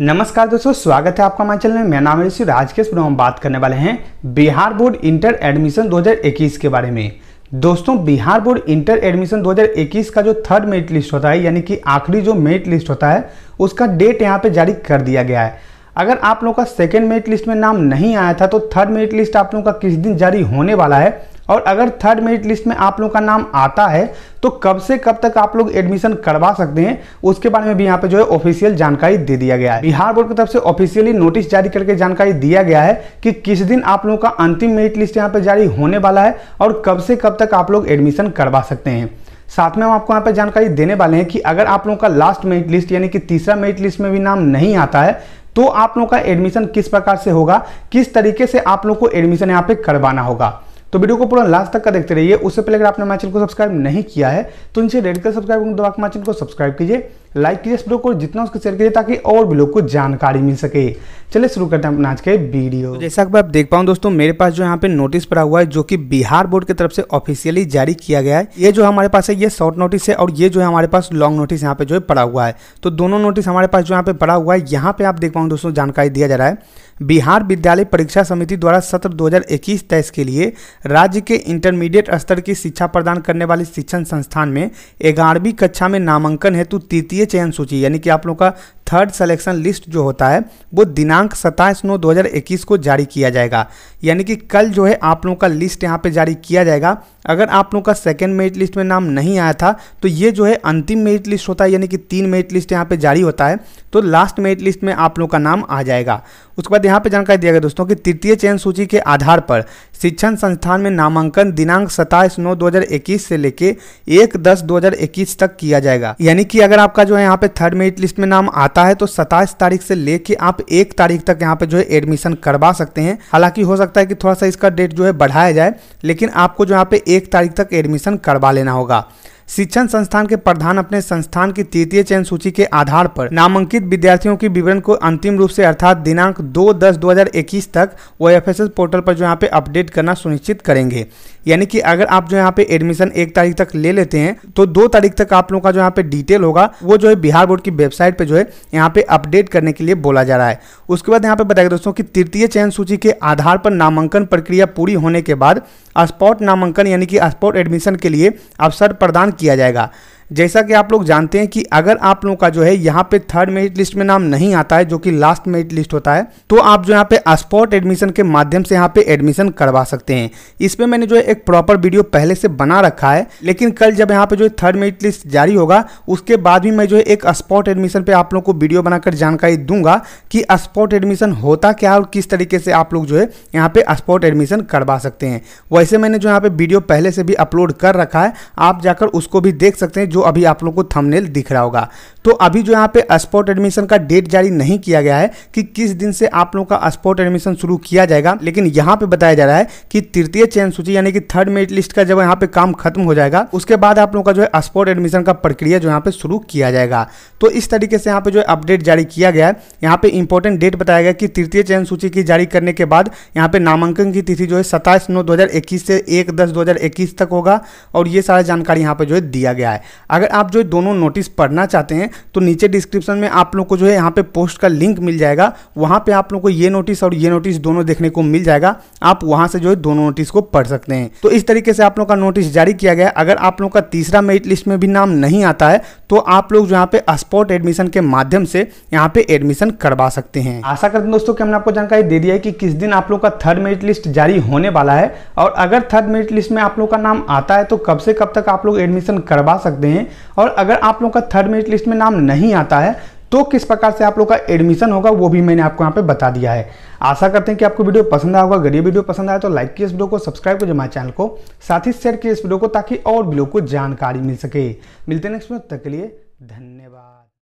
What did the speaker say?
नमस्कार दोस्तों स्वागत है आपका हमारे चैनल में मेरा नाम है ऋषि राजकेश पर हम बात करने वाले हैं बिहार बोर्ड इंटर एडमिशन 2021 के बारे में दोस्तों बिहार बोर्ड इंटर एडमिशन 2021 का जो थर्ड मेरिट लिस्ट होता है यानी कि आखिरी जो मेरिट लिस्ट होता है उसका डेट यहाँ पे जारी कर दिया गया है अगर आप लोगों का सेकेंड मेरिट लिस्ट में नाम नहीं आया था तो थर्ड मेरिट लिस्ट आप लोगों का किस दिन जारी होने वाला है और अगर थर्ड मेरिट लिस्ट में आप लोग का नाम आता है तो कब से कब तक आप लोग एडमिशन करवा सकते हैं उसके बारे में भी यहाँ पे जो है ऑफिशियल जानकारी दे दिया गया है बिहार बोर्ड की तरफ से ऑफिशियली नोटिस जारी करके जानकारी दिया गया है कि किस दिन आप लोगों का अंतिम मेरिट लिस्ट यहाँ पे जारी होने वाला है और कब से कब तक आप लोग एडमिशन करवा सकते हैं साथ में हम आपको यहाँ पर जानकारी देने वाले हैं कि अगर आप लोगों का लास्ट मेरिट लिस्ट यानी कि तीसरा मेरिट लिस्ट में भी नाम नहीं आता है तो आप लोगों का एडमिशन किस प्रकार से होगा किस तरीके से आप लोग को एडमिशन यहाँ पे करवाना होगा तो वीडियो को पूरा लास्ट तक का देखते रहिए उससे पहले अगर आपने हमारे को सब्सक्राइब नहीं किया है तो इनसे रेड कर सब्सक्राइब दबा हमारे को सब्सक्राइब कीजिए लाइक कीजिए इस वीडियो को जितना उसको शेयर कीजिए ताकि और भी लोग को जानकारी मिल सके चलिए शुरू करते हैं अपना आज के वीडियो तो जैसा कि आप देख पाऊँ दोस्तों मेरे पास जो यहाँ पे नोटिस पड़ा हुआ है जो कि बिहार बोर्ड की तरफ से ऑफिशियली जारी किया गया है ये जो हमारे पास है ये शॉर्ट नोटिस है और ये जो है हमारे पास लॉन्ग नोटिस यहाँ पे जो है पड़ा हुआ है तो दोनों नोटिस हमारे पास जो यहाँ पे पड़ा हुआ है यहाँ पे आप देख पाऊँ दोस्तों जानकारी दिया जा रहा है बिहार विद्यालय परीक्षा समिति द्वारा सत्र 2021 हजार के लिए राज्य के इंटरमीडिएट स्तर की शिक्षा प्रदान करने वाले शिक्षण संस्थान में ग्यारहवीं कक्षा में नामांकन हेतु तृतीय चयन सूची यानी कि आप लोगों का थर्ड सेलेक्शन लिस्ट जो होता है वो दिनांक सत्ताईस नौ 2021 को जारी किया जाएगा यानी कि कल जो है आप लोगों का लिस्ट यहाँ पे जारी किया जाएगा अगर आप लोगों का सेकेंड मेरिट लिस्ट में नाम नहीं आया था तो ये जो है अंतिम मेरिट लिस्ट होता है यानी कि तीन मेरिट लिस्ट यहाँ पे जारी होता है तो लास्ट मेरिट लिस्ट में आप लोगों का नाम आ जाएगा उसके बाद यहाँ पे जानकारी दिया गया दोस्तों कि तृतीय चयन सूची के आधार पर शिक्षण संस्थान में नामांकन दिनांक सताइस नौ इक्कीस से लेके एक दस इक्कीस तक किया जाएगा यानी कि अगर आपका जो है यहाँ पे थर्ड मेरिट लिस्ट में नाम आता है तो सताइस तारीख से लेके आप एक तारीख तक यहाँ पे जो है एडमिशन करवा सकते हैं हालांकि हो सकता है कि थोड़ा सा इसका डेट जो है बढ़ाया जाए लेकिन आपको जो यहाँ पे एक तारीख तक एडमिशन करवा लेना होगा शिक्षण संस्थान के प्रधान अपने संस्थान की तृतीय चयन सूची के आधार पर नामांकित विद्यार्थियों के विवरण को अंतिम रूप से अर्थात दिनांक 2 दस 2021 तक वो एफ पोर्टल पर जो यहाँ पे अपडेट करना सुनिश्चित करेंगे यानी कि अगर आप जो यहाँ पे एडमिशन एक तारीख तक ले लेते हैं तो दो तारीख तक आप लोगों का जो यहाँ पे डिटेल होगा वो जो है बिहार बोर्ड की वेबसाइट पर जो है यहाँ पे अपडेट करने के लिए बोला जा रहा है उसके बाद यहाँ पे बताएगा दोस्तों की तृतीय चयन सूची के आधार पर नामांकन प्रक्रिया पूरी होने के बाद स्पॉट नामांकन यानी कि स्पॉट एडमिशन के लिए अवसर प्रदान किया जाएगा जैसा कि आप लोग जानते हैं कि अगर आप लोगों का जो है यहाँ पे थर्ड मेरिट लिस्ट में नाम नहीं आता है जो कि लास्ट मेरिट लिस्ट होता है तो आप जो यहाँ पे स्पॉट एडमिशन के माध्यम से यहाँ पे एडमिशन करवा सकते हैं इस पर मैंने जो है एक प्रॉपर वीडियो पहले से बना रखा है लेकिन कल जब यहाँ पे जो है थर्ड मेरिट लिस्ट जारी होगा उसके बाद भी मैं जो है एक स्पॉट एडमिशन पर आप लोग को वीडियो बनाकर जानकारी दूंगा कि स्पॉट एडमिशन होता क्या और किस तरीके से आप लोग जो है यहाँ पे स्पॉट एडमिशन करवा सकते हैं वैसे मैंने जो यहाँ पे वीडियो पहले से भी अपलोड कर रखा है आप जाकर उसको भी देख सकते हैं जो अभी आप लोग को थंबनेल दिख रहा होगा तो अभी जो यहाँ पे स्पॉट एडमिशन का डेट जारी नहीं किया गया है कि किस दिन से आप लोगों का स्पॉट एडमिशन शुरू किया जाएगा लेकिन यहाँ पे बताया जा रहा है कि तृतीय चयन सूची यानी कि थर्ड मेरिट लिस्ट का जब यहाँ पे काम खत्म हो जाएगा उसके बाद आप लोगों का जो है स्पॉट एडमिशन का प्रक्रिया जो यहाँ पे शुरू किया जाएगा तो इस तरीके से यहाँ पे जो है अपडेट जारी किया गया है यहाँ पे इंपॉर्टेंट डेट बताया गया कि तृतीय चयन सूची की जारी करने के बाद यहाँ पे नामांकन की तिथि जो है सत्ताईस नौ दो से एक दस दो तक होगा और ये सारा जानकारी यहाँ पे जो है दिया गया है अगर आप जो दोनों नोटिस पढ़ना चाहते हैं तो नीचे डिस्क्रिप्शन में आप लोग को जो है यहाँ पे पोस्ट का लिंक मिल जाएगा वहाँ पे आप लोग को ये नोटिस और ये नोटिस दोनों देखने को मिल जाएगा आप वहाँ से जो है दोनों नोटिस को पढ़ सकते हैं तो इस तरीके से आप लोग का नोटिस जारी किया गया अगर आप लोग का तीसरा मेरिट लिस्ट में भी नाम नहीं आता है तो आप लोग यहाँ पे स्पॉट एडमिशन के माध्यम से यहाँ पे एडमिशन करवा सकते हैं आशा करते हैं दोस्तों कि हमने आपको जानकारी दे दिया है कि किस दिन आप लोग का थर्ड मेरिट लिस्ट जारी होने वाला है और अगर थर्ड मेरिट लिस्ट में आप लोग का नाम आता है तो कब से कब तक आप लोग एडमिशन करवा सकते हैं में और अगर आप लोगों का थर्ड मेरिट लिस्ट में नाम नहीं आता है तो किस प्रकार से आप लोग का एडमिशन होगा वो भी मैंने आपको यहाँ पे बता दिया है आशा करते हैं कि आपको वीडियो पसंद आया होगा अगर ये वीडियो पसंद आया तो लाइक किए इस वीडियो को सब्सक्राइब कीजिए हमारे चैनल को साथ ही शेयर किए इस वीडियो को ताकि और भी लोग को जानकारी मिल सके मिलते हैं नेक्स्ट वीडियो तक के लिए धन्यवाद